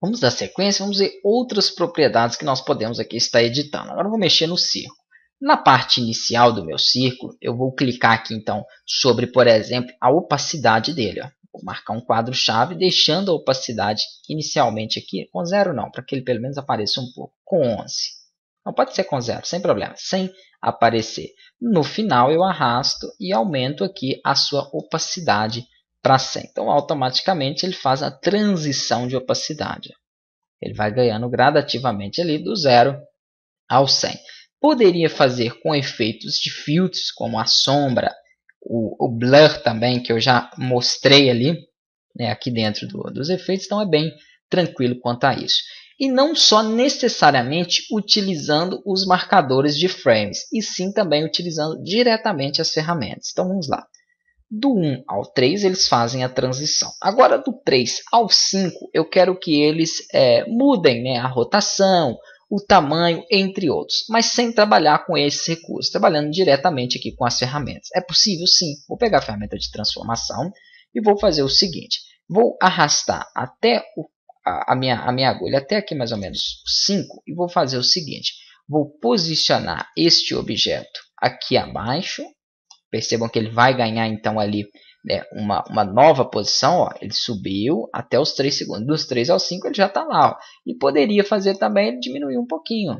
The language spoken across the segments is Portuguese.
Vamos dar sequência, vamos ver outras propriedades que nós podemos aqui estar editando. Agora eu vou mexer no círculo. Na parte inicial do meu círculo, eu vou clicar aqui então sobre, por exemplo, a opacidade dele. Ó. Vou marcar um quadro-chave, deixando a opacidade inicialmente aqui com zero não, para que ele pelo menos apareça um pouco, com 11. Não pode ser com zero, sem problema, sem aparecer. No final eu arrasto e aumento aqui a sua opacidade para 100. Então, automaticamente ele faz a transição de opacidade. Ele vai ganhando gradativamente ali do 0 ao 100. Poderia fazer com efeitos de filtros, como a sombra, o, o blur também, que eu já mostrei ali, né, aqui dentro do, dos efeitos, então é bem tranquilo quanto a isso. E não só necessariamente utilizando os marcadores de frames, e sim também utilizando diretamente as ferramentas. Então vamos lá. Do 1 ao 3, eles fazem a transição. Agora, do 3 ao 5, eu quero que eles é, mudem né, a rotação, o tamanho, entre outros, mas sem trabalhar com esses recursos, trabalhando diretamente aqui com as ferramentas. É possível? Sim. Vou pegar a ferramenta de transformação e vou fazer o seguinte. Vou arrastar até o, a, a, minha, a minha agulha, até aqui mais ou menos 5, e vou fazer o seguinte. Vou posicionar este objeto aqui abaixo, Percebam que ele vai ganhar então ali né, uma, uma nova posição. Ó, ele subiu até os 3 segundos. Dos 3 aos 5 ele já está lá. Ó, e poderia fazer também ele diminuir um pouquinho.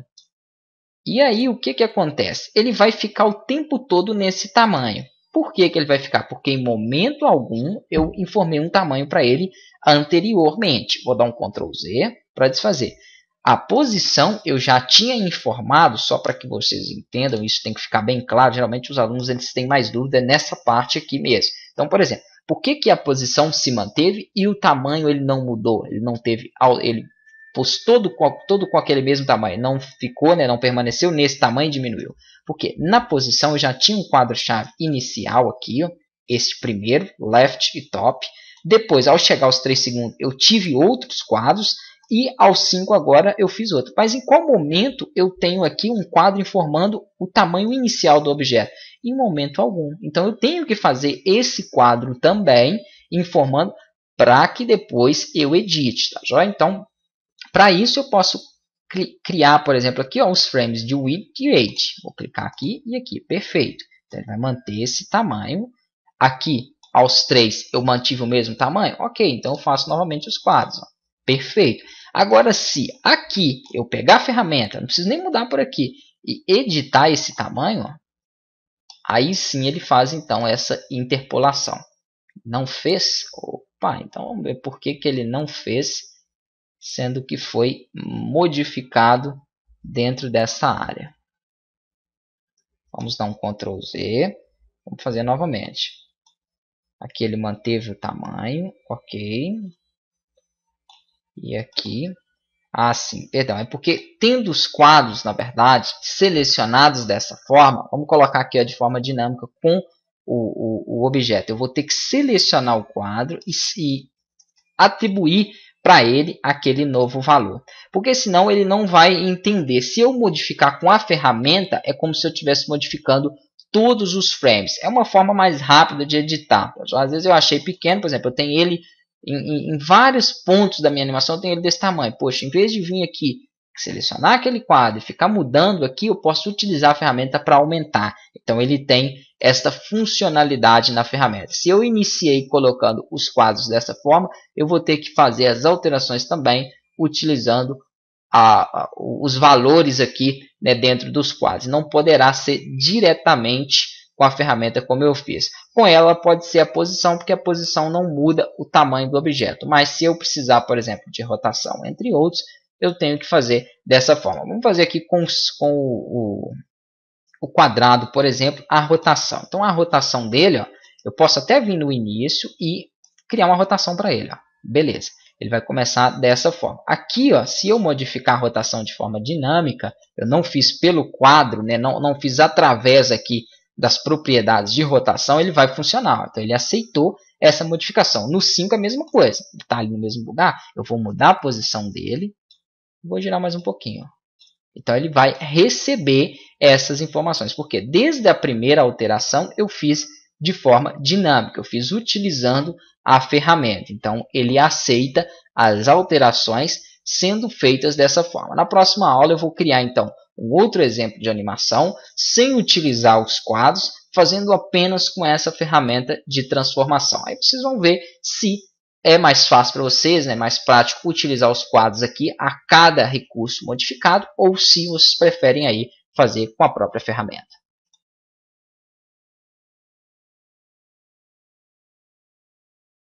E aí o que, que acontece? Ele vai ficar o tempo todo nesse tamanho. Por que, que ele vai ficar? Porque em momento algum eu informei um tamanho para ele anteriormente. Vou dar um Ctrl Z para desfazer. A posição eu já tinha informado, só para que vocês entendam, isso tem que ficar bem claro. Geralmente os alunos eles têm mais dúvida nessa parte aqui mesmo. Então, por exemplo, por que, que a posição se manteve e o tamanho ele não mudou? Ele não teve, ele pôs todo, todo com aquele mesmo tamanho, não ficou, né, não permaneceu nesse tamanho e diminuiu. Porque na posição eu já tinha um quadro-chave inicial aqui, ó, este primeiro, left e top. Depois, ao chegar aos 3 segundos, eu tive outros quadros. E ao 5 agora eu fiz outro. Mas em qual momento eu tenho aqui um quadro informando o tamanho inicial do objeto? Em momento algum. Então eu tenho que fazer esse quadro também informando para que depois eu edite. Tá joia? Então, para isso eu posso criar, por exemplo, aqui ó, os frames de width e age. Vou clicar aqui e aqui. Perfeito. Então ele vai manter esse tamanho. Aqui aos três eu mantive o mesmo tamanho? Ok, então eu faço novamente os quadros. Ó. Perfeito. Agora, se aqui eu pegar a ferramenta, não preciso nem mudar por aqui, e editar esse tamanho, aí sim ele faz então essa interpolação. Não fez? Opa, então vamos ver por que, que ele não fez, sendo que foi modificado dentro dessa área. Vamos dar um Ctrl Z. Vamos fazer novamente. Aqui ele manteve o tamanho, ok. E aqui. Ah, sim, perdão. É porque tendo os quadros, na verdade, selecionados dessa forma, vamos colocar aqui ó, de forma dinâmica com o, o, o objeto. Eu vou ter que selecionar o quadro e, e atribuir para ele aquele novo valor. Porque senão ele não vai entender. Se eu modificar com a ferramenta, é como se eu estivesse modificando todos os frames. É uma forma mais rápida de editar. Às vezes eu achei pequeno, por exemplo, eu tenho ele em, em, em vários pontos da minha animação eu tenho ele desse tamanho. Poxa, em vez de vir aqui selecionar aquele quadro e ficar mudando aqui, eu posso utilizar a ferramenta para aumentar. Então ele tem esta funcionalidade na ferramenta. Se eu iniciei colocando os quadros dessa forma, eu vou ter que fazer as alterações também utilizando a, a, os valores aqui né, dentro dos quadros. Não poderá ser diretamente com a ferramenta como eu fiz. Com ela pode ser a posição, porque a posição não muda o tamanho do objeto. Mas se eu precisar, por exemplo, de rotação, entre outros, eu tenho que fazer dessa forma. Vamos fazer aqui com, com o, o, quadrado, por exemplo, a rotação. Então, a rotação dele, ó, eu posso até vir no início e criar uma rotação para ele. Ó. Beleza. Ele vai começar dessa forma. Aqui, ó, se eu modificar a rotação de forma dinâmica, eu não fiz pelo quadro, né, não, não fiz através aqui das propriedades de rotação, ele vai funcionar. Então, ele aceitou essa modificação. No 5 é a mesma coisa. Ele está ali no mesmo lugar. Eu vou mudar a posição dele. Vou girar mais um pouquinho. Então, ele vai receber essas informações. Porque desde a primeira alteração, eu fiz de forma dinâmica. Eu fiz utilizando a ferramenta. Então, ele aceita as alterações sendo feitas dessa forma. Na próxima aula, eu vou criar, então, um outro exemplo de animação sem utilizar os quadros, fazendo apenas com essa ferramenta de transformação. Aí vocês vão ver se é mais fácil para vocês, é né, mais prático utilizar os quadros aqui a cada recurso modificado ou se vocês preferem aí fazer com a própria ferramenta.